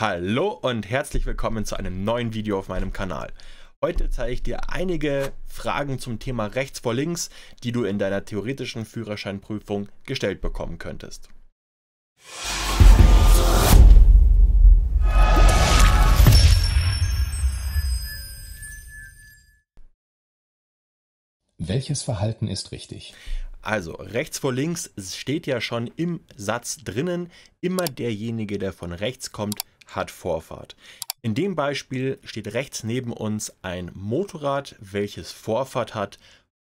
Hallo und herzlich willkommen zu einem neuen Video auf meinem Kanal. Heute zeige ich dir einige Fragen zum Thema rechts vor links, die du in deiner theoretischen Führerscheinprüfung gestellt bekommen könntest. Welches Verhalten ist richtig? Also rechts vor links steht ja schon im Satz drinnen, immer derjenige, der von rechts kommt, hat Vorfahrt. In dem Beispiel steht rechts neben uns ein Motorrad, welches Vorfahrt hat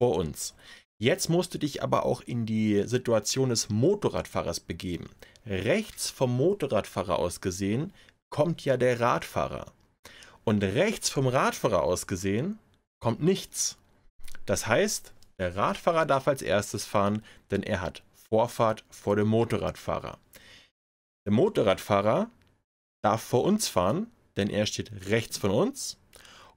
vor uns. Jetzt musst du dich aber auch in die Situation des Motorradfahrers begeben. Rechts vom Motorradfahrer aus gesehen kommt ja der Radfahrer. Und rechts vom Radfahrer aus gesehen kommt nichts. Das heißt, der Radfahrer darf als erstes fahren, denn er hat Vorfahrt vor dem Motorradfahrer. Der Motorradfahrer darf vor uns fahren, denn er steht rechts von uns.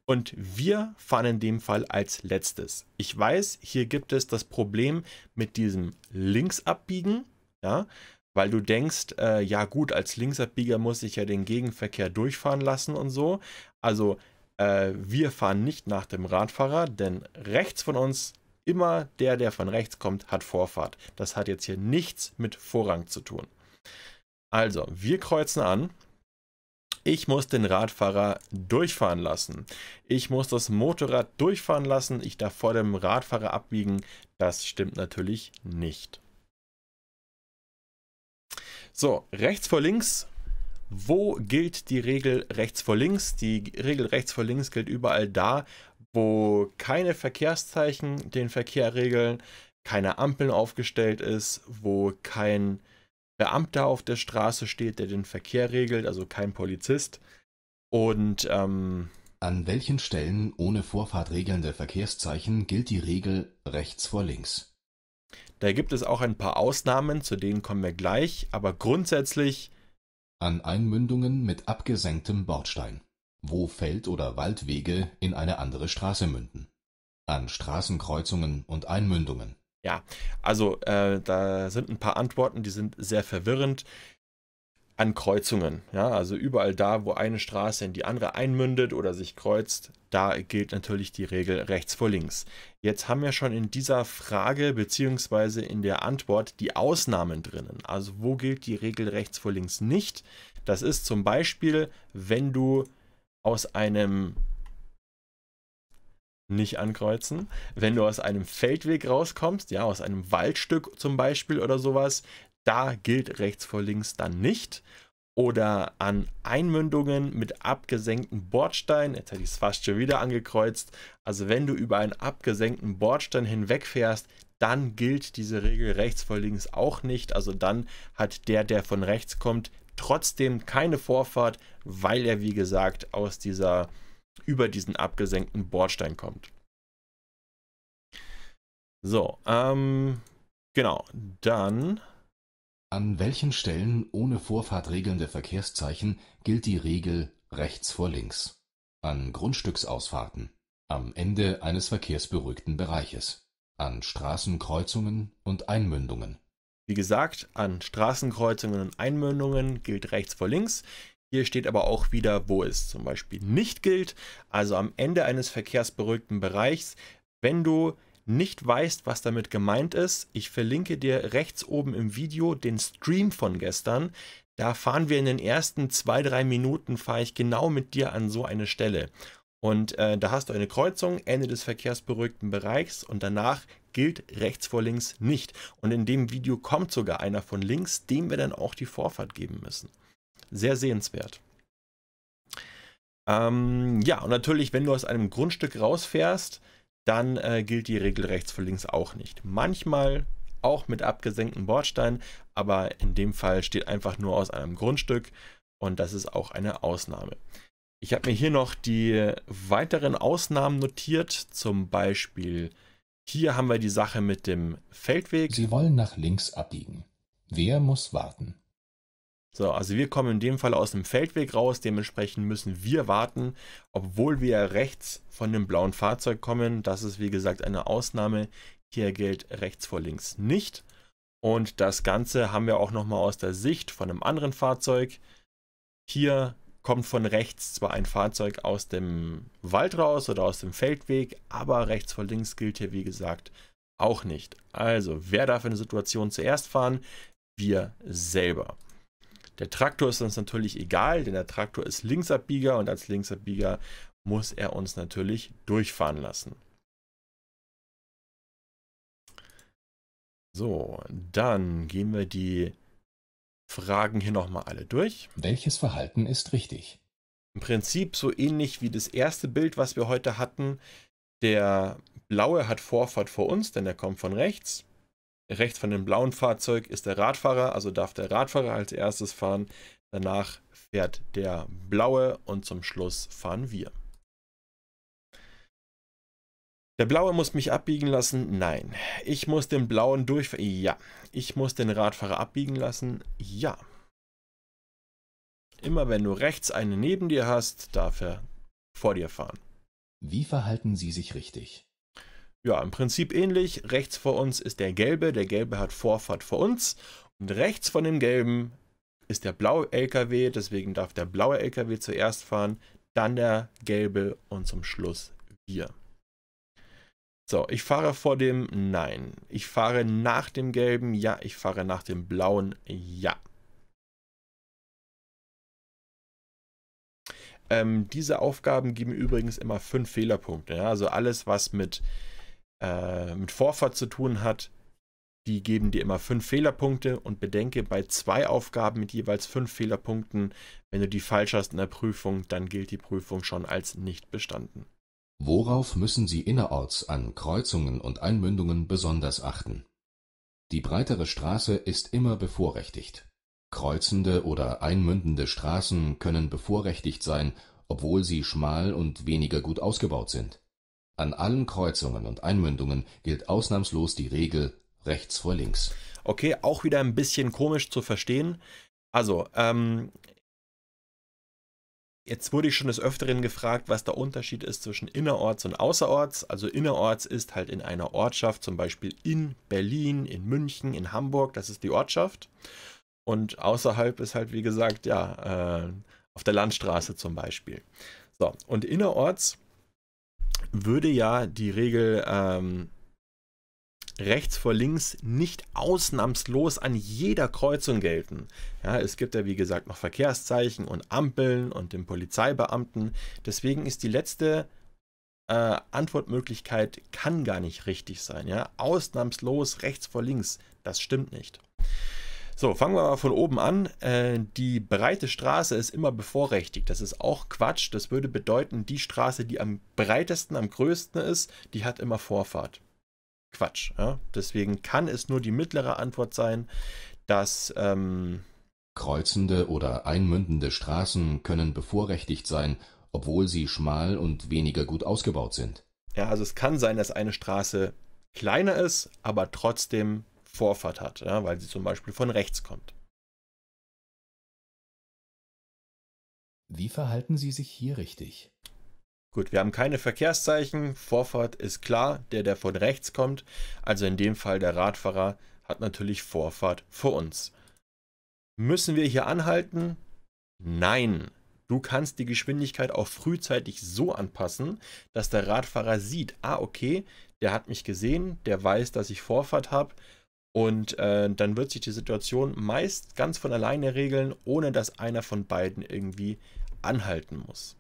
Und wir fahren in dem Fall als letztes. Ich weiß, hier gibt es das Problem mit diesem Linksabbiegen, ja, weil du denkst, äh, ja gut, als Linksabbieger muss ich ja den Gegenverkehr durchfahren lassen und so. Also äh, wir fahren nicht nach dem Radfahrer, denn rechts von uns immer der, der von rechts kommt, hat Vorfahrt. Das hat jetzt hier nichts mit Vorrang zu tun. Also, wir kreuzen an ich muss den Radfahrer durchfahren lassen. Ich muss das Motorrad durchfahren lassen. Ich darf vor dem Radfahrer abbiegen. Das stimmt natürlich nicht. So, rechts vor links. Wo gilt die Regel rechts vor links? Die Regel rechts vor links gilt überall da, wo keine Verkehrszeichen den Verkehr regeln, keine Ampeln aufgestellt ist, wo kein Beamter auf der Straße steht, der den Verkehr regelt, also kein Polizist. Und ähm, an welchen Stellen ohne Vorfahrt regelnde Verkehrszeichen gilt die Regel rechts vor links? Da gibt es auch ein paar Ausnahmen, zu denen kommen wir gleich, aber grundsätzlich an Einmündungen mit abgesenktem Bordstein, wo Feld- oder Waldwege in eine andere Straße münden, an Straßenkreuzungen und Einmündungen, ja, also äh, da sind ein paar Antworten, die sind sehr verwirrend. An Kreuzungen, ja, also überall da, wo eine Straße in die andere einmündet oder sich kreuzt, da gilt natürlich die Regel rechts vor links. Jetzt haben wir schon in dieser Frage bzw. in der Antwort die Ausnahmen drinnen. Also wo gilt die Regel rechts vor links nicht? Das ist zum Beispiel, wenn du aus einem nicht ankreuzen. Wenn du aus einem Feldweg rauskommst, ja, aus einem Waldstück zum Beispiel oder sowas, da gilt rechts vor links dann nicht. Oder an Einmündungen mit abgesenkten Bordsteinen, jetzt hätte ich es fast schon wieder angekreuzt. Also wenn du über einen abgesenkten Bordstein hinwegfährst, dann gilt diese Regel rechts vor links auch nicht. Also dann hat der, der von rechts kommt, trotzdem keine Vorfahrt, weil er, wie gesagt, aus dieser über diesen abgesenkten Bordstein kommt. So, ähm, genau, dann. An welchen Stellen ohne Vorfahrt regelnde Verkehrszeichen gilt die Regel rechts vor links? An Grundstücksausfahrten, am Ende eines verkehrsberuhigten Bereiches, an Straßenkreuzungen und Einmündungen. Wie gesagt, an Straßenkreuzungen und Einmündungen gilt rechts vor links. Hier steht aber auch wieder, wo es zum Beispiel nicht gilt. Also am Ende eines verkehrsberuhigten Bereichs, wenn du nicht weißt, was damit gemeint ist, ich verlinke dir rechts oben im Video den Stream von gestern. Da fahren wir in den ersten zwei, drei Minuten, fahre ich genau mit dir an so eine Stelle. Und äh, da hast du eine Kreuzung, Ende des verkehrsberuhigten Bereichs und danach gilt rechts vor links nicht. Und in dem Video kommt sogar einer von links, dem wir dann auch die Vorfahrt geben müssen. Sehr sehenswert. Ähm, ja, und natürlich, wenn du aus einem Grundstück rausfährst, dann äh, gilt die Regel rechts vor links auch nicht. Manchmal auch mit abgesenkten Bordstein, aber in dem Fall steht einfach nur aus einem Grundstück und das ist auch eine Ausnahme. Ich habe mir hier noch die weiteren Ausnahmen notiert, zum Beispiel hier haben wir die Sache mit dem Feldweg. Sie wollen nach links abbiegen. Wer muss warten? So, also wir kommen in dem Fall aus dem Feldweg raus, dementsprechend müssen wir warten, obwohl wir rechts von dem blauen Fahrzeug kommen. Das ist wie gesagt eine Ausnahme. Hier gilt rechts vor links nicht. Und das Ganze haben wir auch nochmal aus der Sicht von einem anderen Fahrzeug. Hier kommt von rechts zwar ein Fahrzeug aus dem Wald raus oder aus dem Feldweg, aber rechts vor links gilt hier wie gesagt auch nicht. Also, wer darf in der Situation zuerst fahren? Wir selber. Der Traktor ist uns natürlich egal, denn der Traktor ist Linksabbieger und als Linksabbieger muss er uns natürlich durchfahren lassen. So, dann gehen wir die Fragen hier nochmal alle durch. Welches Verhalten ist richtig? Im Prinzip so ähnlich wie das erste Bild, was wir heute hatten. Der Blaue hat Vorfahrt vor uns, denn er kommt von rechts. Rechts von dem blauen Fahrzeug ist der Radfahrer, also darf der Radfahrer als erstes fahren. Danach fährt der blaue und zum Schluss fahren wir. Der blaue muss mich abbiegen lassen? Nein. Ich muss den blauen durchfahren? Ja. Ich muss den Radfahrer abbiegen lassen? Ja. Immer wenn du rechts einen neben dir hast, darf er vor dir fahren. Wie verhalten Sie sich richtig? Ja, im Prinzip ähnlich. Rechts vor uns ist der gelbe. Der gelbe hat Vorfahrt vor uns. Und rechts von dem gelben ist der blaue LKW. Deswegen darf der blaue LKW zuerst fahren, dann der gelbe und zum Schluss wir. So, ich fahre vor dem Nein. Ich fahre nach dem gelben Ja. Ich fahre nach dem blauen Ja. Ähm, diese Aufgaben geben übrigens immer fünf Fehlerpunkte. Ja? Also alles, was mit äh, mit Vorfahrt zu tun hat, die geben dir immer fünf Fehlerpunkte und bedenke, bei zwei Aufgaben mit jeweils fünf Fehlerpunkten, wenn du die falsch hast in der Prüfung, dann gilt die Prüfung schon als nicht bestanden. Worauf müssen Sie innerorts an Kreuzungen und Einmündungen besonders achten? Die breitere Straße ist immer bevorrechtigt. Kreuzende oder einmündende Straßen können bevorrechtigt sein, obwohl sie schmal und weniger gut ausgebaut sind. An allen Kreuzungen und Einmündungen gilt ausnahmslos die Regel rechts vor links. Okay, auch wieder ein bisschen komisch zu verstehen. Also, ähm, jetzt wurde ich schon des Öfteren gefragt, was der Unterschied ist zwischen innerorts und außerorts. Also innerorts ist halt in einer Ortschaft, zum Beispiel in Berlin, in München, in Hamburg, das ist die Ortschaft. Und außerhalb ist halt, wie gesagt, ja, äh, auf der Landstraße zum Beispiel. So, und innerorts würde ja die Regel ähm, rechts vor links nicht ausnahmslos an jeder Kreuzung gelten. Ja, es gibt ja wie gesagt noch Verkehrszeichen und Ampeln und den Polizeibeamten. Deswegen ist die letzte äh, Antwortmöglichkeit kann gar nicht richtig sein. Ja? Ausnahmslos rechts vor links, das stimmt nicht. So, fangen wir mal von oben an. Äh, die breite Straße ist immer bevorrechtigt. Das ist auch Quatsch. Das würde bedeuten, die Straße, die am breitesten, am größten ist, die hat immer Vorfahrt. Quatsch. Ja? Deswegen kann es nur die mittlere Antwort sein, dass. Ähm, Kreuzende oder einmündende Straßen können bevorrechtigt sein, obwohl sie schmal und weniger gut ausgebaut sind. Ja, also es kann sein, dass eine Straße kleiner ist, aber trotzdem Vorfahrt hat, ja, weil sie zum Beispiel von rechts kommt. Wie verhalten Sie sich hier richtig? Gut, wir haben keine Verkehrszeichen, Vorfahrt ist klar, der, der von rechts kommt, also in dem Fall der Radfahrer, hat natürlich Vorfahrt vor uns. Müssen wir hier anhalten? Nein. Du kannst die Geschwindigkeit auch frühzeitig so anpassen, dass der Radfahrer sieht, ah okay, der hat mich gesehen, der weiß, dass ich Vorfahrt habe, und äh, dann wird sich die Situation meist ganz von alleine regeln, ohne dass einer von beiden irgendwie anhalten muss.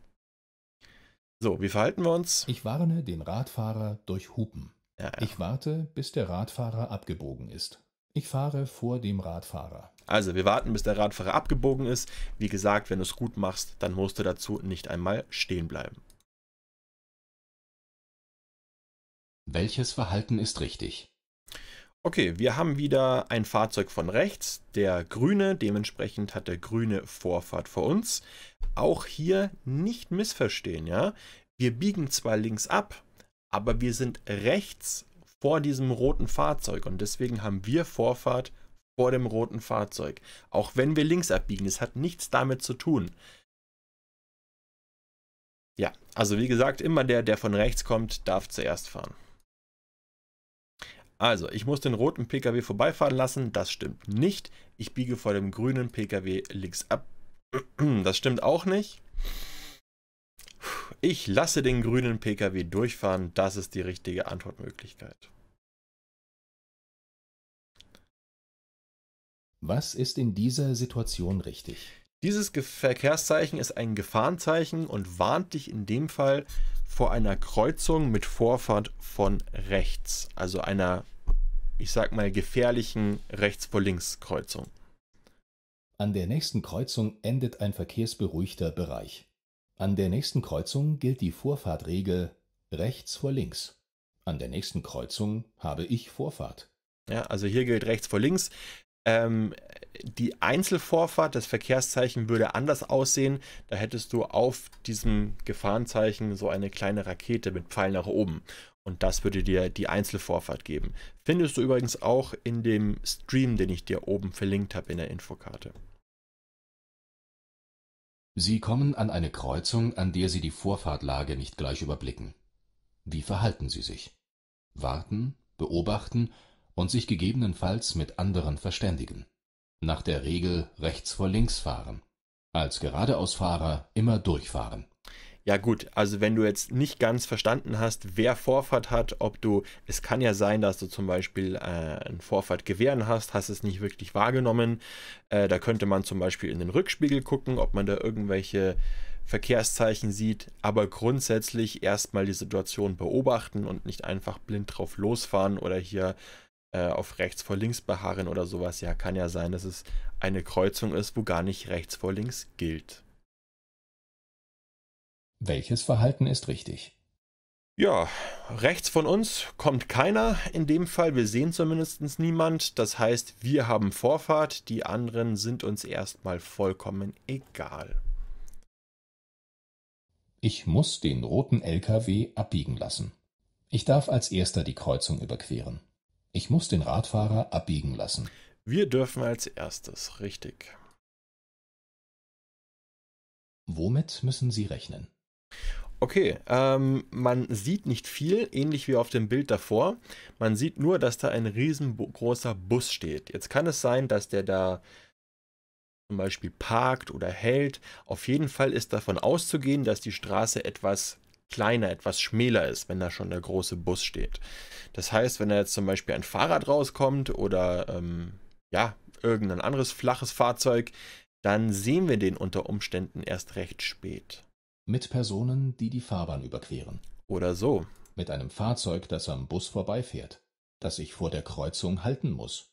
So, wie verhalten wir uns? Ich warne den Radfahrer durch Hupen. Ja, ja. Ich warte, bis der Radfahrer abgebogen ist. Ich fahre vor dem Radfahrer. Also, wir warten, bis der Radfahrer abgebogen ist. Wie gesagt, wenn du es gut machst, dann musst du dazu nicht einmal stehen bleiben. Welches Verhalten ist richtig? Okay, wir haben wieder ein Fahrzeug von rechts, der grüne, dementsprechend hat der grüne Vorfahrt vor uns. Auch hier nicht missverstehen, ja. Wir biegen zwar links ab, aber wir sind rechts vor diesem roten Fahrzeug und deswegen haben wir Vorfahrt vor dem roten Fahrzeug. Auch wenn wir links abbiegen, es hat nichts damit zu tun. Ja, also wie gesagt, immer der, der von rechts kommt, darf zuerst fahren. Also, ich muss den roten PKW vorbeifahren lassen. Das stimmt nicht. Ich biege vor dem grünen PKW links ab. Das stimmt auch nicht. Ich lasse den grünen PKW durchfahren. Das ist die richtige Antwortmöglichkeit. Was ist in dieser Situation richtig? Dieses Verkehrszeichen ist ein Gefahrenzeichen und warnt dich in dem Fall vor einer Kreuzung mit Vorfahrt von rechts, also einer ich sag mal, gefährlichen rechts vor links Kreuzung. An der nächsten Kreuzung endet ein verkehrsberuhigter Bereich. An der nächsten Kreuzung gilt die Vorfahrtregel rechts vor links. An der nächsten Kreuzung habe ich Vorfahrt. Ja, also hier gilt rechts vor links. Ähm, die Einzelvorfahrt, das Verkehrszeichen würde anders aussehen. Da hättest du auf diesem Gefahrenzeichen so eine kleine Rakete mit Pfeil nach oben. Und das würde dir die Einzelvorfahrt geben. Findest du übrigens auch in dem Stream, den ich dir oben verlinkt habe in der Infokarte. Sie kommen an eine Kreuzung, an der Sie die Vorfahrtlage nicht gleich überblicken. Wie verhalten Sie sich? Warten, beobachten und sich gegebenenfalls mit anderen verständigen. Nach der Regel rechts vor links fahren. Als Geradeausfahrer immer durchfahren. Ja gut, also wenn du jetzt nicht ganz verstanden hast, wer Vorfahrt hat, ob du, es kann ja sein, dass du zum Beispiel äh, einen Vorfahrt gewähren hast, hast es nicht wirklich wahrgenommen. Äh, da könnte man zum Beispiel in den Rückspiegel gucken, ob man da irgendwelche Verkehrszeichen sieht, aber grundsätzlich erstmal die Situation beobachten und nicht einfach blind drauf losfahren oder hier äh, auf rechts vor links beharren oder sowas. Ja, kann ja sein, dass es eine Kreuzung ist, wo gar nicht rechts vor links gilt. Welches Verhalten ist richtig? Ja, rechts von uns kommt keiner in dem Fall. Wir sehen zumindest niemand. Das heißt, wir haben Vorfahrt. Die anderen sind uns erstmal vollkommen egal. Ich muss den roten LKW abbiegen lassen. Ich darf als erster die Kreuzung überqueren. Ich muss den Radfahrer abbiegen lassen. Wir dürfen als erstes, richtig. Womit müssen Sie rechnen? Okay, ähm, man sieht nicht viel, ähnlich wie auf dem Bild davor. Man sieht nur, dass da ein riesengroßer Bus steht. Jetzt kann es sein, dass der da zum Beispiel parkt oder hält. Auf jeden Fall ist davon auszugehen, dass die Straße etwas kleiner, etwas schmäler ist, wenn da schon der große Bus steht. Das heißt, wenn da jetzt zum Beispiel ein Fahrrad rauskommt oder ähm, ja, irgendein anderes flaches Fahrzeug, dann sehen wir den unter Umständen erst recht spät mit Personen, die die Fahrbahn überqueren. Oder so. Mit einem Fahrzeug, das am Bus vorbeifährt, das ich vor der Kreuzung halten muss.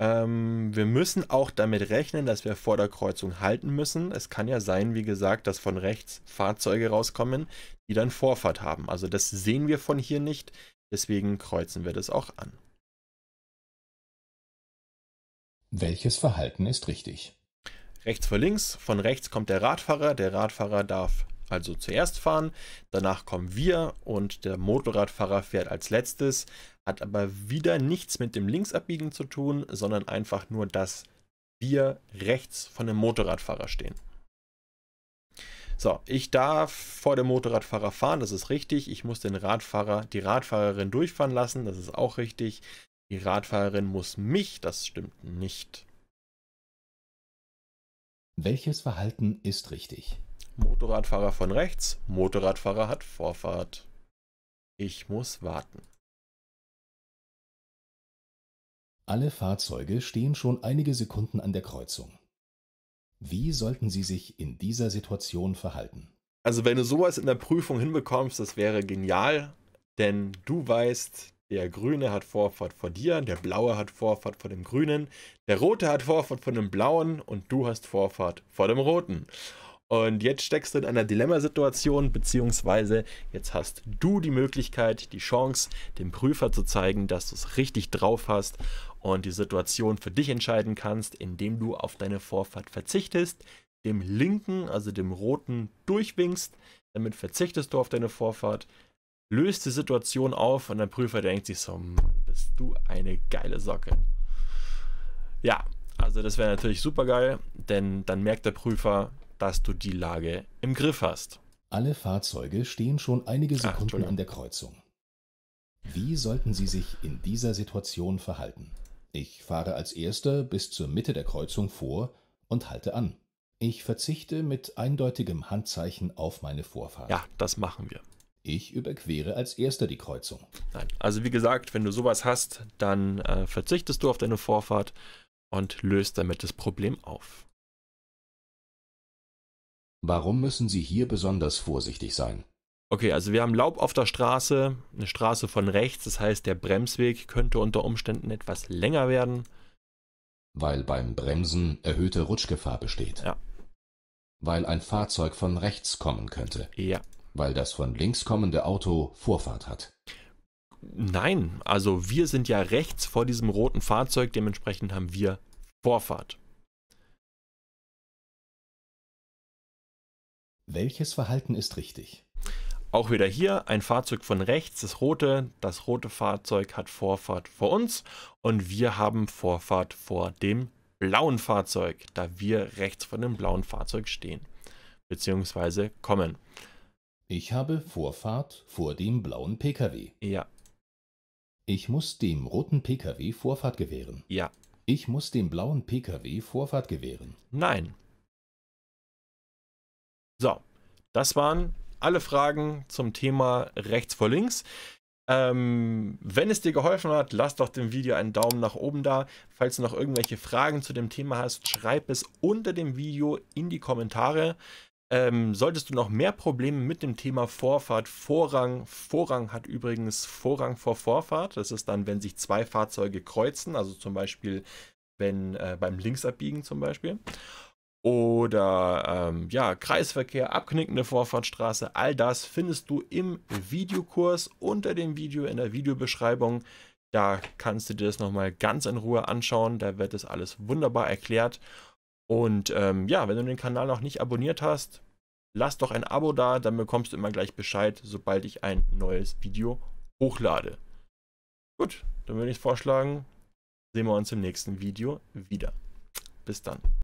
Ähm, wir müssen auch damit rechnen, dass wir vor der Kreuzung halten müssen. Es kann ja sein, wie gesagt, dass von rechts Fahrzeuge rauskommen, die dann Vorfahrt haben. Also das sehen wir von hier nicht. Deswegen kreuzen wir das auch an. Welches Verhalten ist richtig? rechts vor links. Von rechts kommt der Radfahrer. Der Radfahrer darf also zuerst fahren. Danach kommen wir und der Motorradfahrer fährt als letztes. Hat aber wieder nichts mit dem Linksabbiegen zu tun, sondern einfach nur, dass wir rechts von dem Motorradfahrer stehen. So, ich darf vor dem Motorradfahrer fahren, das ist richtig. Ich muss den Radfahrer, die Radfahrerin durchfahren lassen, das ist auch richtig. Die Radfahrerin muss mich, das stimmt nicht. Welches Verhalten ist richtig? Motorradfahrer von rechts, Motorradfahrer hat Vorfahrt. Ich muss warten. Alle Fahrzeuge stehen schon einige Sekunden an der Kreuzung. Wie sollten sie sich in dieser Situation verhalten? Also wenn du sowas in der Prüfung hinbekommst, das wäre genial, denn du weißt, der Grüne hat Vorfahrt vor dir, der Blaue hat Vorfahrt vor dem Grünen, der Rote hat Vorfahrt vor dem Blauen und du hast Vorfahrt vor dem Roten. Und jetzt steckst du in einer Dilemmasituation, beziehungsweise jetzt hast du die Möglichkeit, die Chance, dem Prüfer zu zeigen, dass du es richtig drauf hast und die Situation für dich entscheiden kannst, indem du auf deine Vorfahrt verzichtest, dem linken, also dem roten, durchwinkst. Damit verzichtest du auf deine Vorfahrt, löst die Situation auf und der Prüfer denkt sich so, bist du eine geile Socke. Ja, also das wäre natürlich super geil, denn dann merkt der Prüfer, dass du die Lage im Griff hast. Alle Fahrzeuge stehen schon einige Sekunden Ach, an der Kreuzung. Wie sollten Sie sich in dieser Situation verhalten? Ich fahre als erster bis zur Mitte der Kreuzung vor und halte an. Ich verzichte mit eindeutigem Handzeichen auf meine Vorfahrt. Ja, das machen wir. Ich überquere als erster die Kreuzung. Nein, also wie gesagt, wenn du sowas hast, dann äh, verzichtest du auf deine Vorfahrt und löst damit das Problem auf. Warum müssen Sie hier besonders vorsichtig sein? Okay, also wir haben Laub auf der Straße, eine Straße von rechts, das heißt der Bremsweg könnte unter Umständen etwas länger werden. Weil beim Bremsen erhöhte Rutschgefahr besteht. Ja. Weil ein Fahrzeug von rechts kommen könnte. Ja weil das von links kommende Auto Vorfahrt hat. Nein, also wir sind ja rechts vor diesem roten Fahrzeug, dementsprechend haben wir Vorfahrt. Welches Verhalten ist richtig? Auch wieder hier ein Fahrzeug von rechts, das rote. Das rote Fahrzeug hat Vorfahrt vor uns und wir haben Vorfahrt vor dem blauen Fahrzeug, da wir rechts von dem blauen Fahrzeug stehen bzw. kommen. Ich habe Vorfahrt vor dem blauen Pkw. Ja. Ich muss dem roten Pkw Vorfahrt gewähren. Ja. Ich muss dem blauen Pkw Vorfahrt gewähren. Nein. So, das waren alle Fragen zum Thema rechts vor links. Ähm, wenn es dir geholfen hat, lass doch dem Video einen Daumen nach oben da. Falls du noch irgendwelche Fragen zu dem Thema hast, schreib es unter dem Video in die Kommentare. Ähm, solltest du noch mehr Probleme mit dem Thema Vorfahrt, Vorrang, Vorrang hat übrigens Vorrang vor Vorfahrt. Das ist dann, wenn sich zwei Fahrzeuge kreuzen, also zum Beispiel wenn äh, beim Linksabbiegen zum Beispiel. Oder ähm, ja, Kreisverkehr, abknickende Vorfahrtstraße, all das findest du im Videokurs unter dem Video in der Videobeschreibung. Da kannst du dir das nochmal ganz in Ruhe anschauen. Da wird das alles wunderbar erklärt. Und ähm, ja, wenn du den Kanal noch nicht abonniert hast, lass doch ein Abo da, dann bekommst du immer gleich Bescheid, sobald ich ein neues Video hochlade. Gut, dann würde ich vorschlagen, sehen wir uns im nächsten Video wieder. Bis dann.